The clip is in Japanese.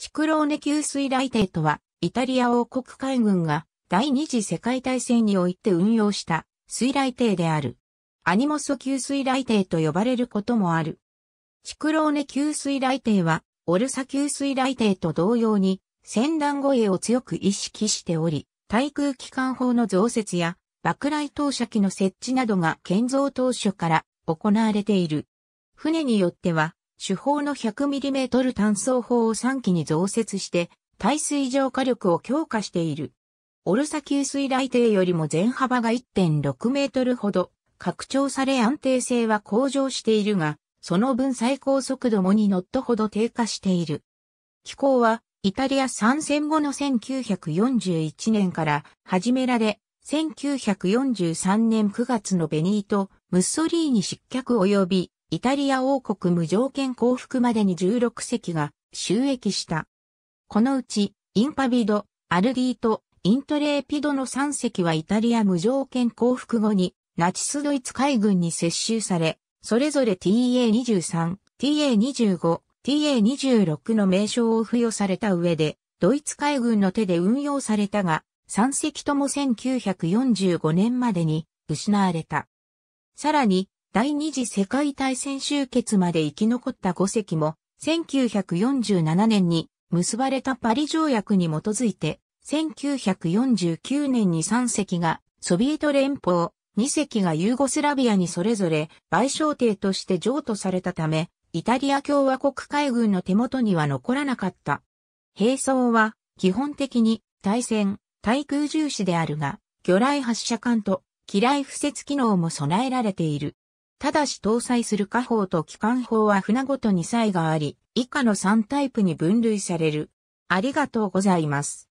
チクローネ給水雷艇とは、イタリア王国海軍が第二次世界大戦において運用した水雷艇である。アニモソ給水雷艇と呼ばれることもある。チクローネ給水雷艇は、オルサ給水雷艇と同様に、戦乱護衛を強く意識しており、対空機関砲の増設や、爆雷投射機の設置などが建造当初から行われている。船によっては、主砲の 100mm 単装砲を3機に増設して、耐水浄火力を強化している。オルサ給水雷艇よりも全幅が1.6メートルほど拡張され安定性は向上しているが、その分最高速度も2ノットほど低下している。機構はイタリア参戦後の1941年から始められ、1943年9月のベニート・ムッソリーに失脚及びイタリア王国無条件降伏までに16隻が収益した。このうち、インパビド、アルディト、イントレーピドの3隻はイタリア無条件降伏後に、ナチスドイツ海軍に接収され、それぞれ TA23、TA25、TA26 の名称を付与された上で、ドイツ海軍の手で運用されたが、3隻とも1945年までに失われた。さらに、第二次世界大戦終結まで生き残った5隻も、1947年に結ばれたパリ条約に基づいて、1949年に3隻がソビエト連邦、2隻がユーゴスラビアにそれぞれ賠償艇として譲渡されたため、イタリア共和国海軍の手元には残らなかった。兵装は基本的に対戦、対空重視であるが、魚雷発射艦と機雷布設機能も備えられている。ただし搭載する火砲と機関砲は船ごとに差異があり、以下の3タイプに分類される。ありがとうございます。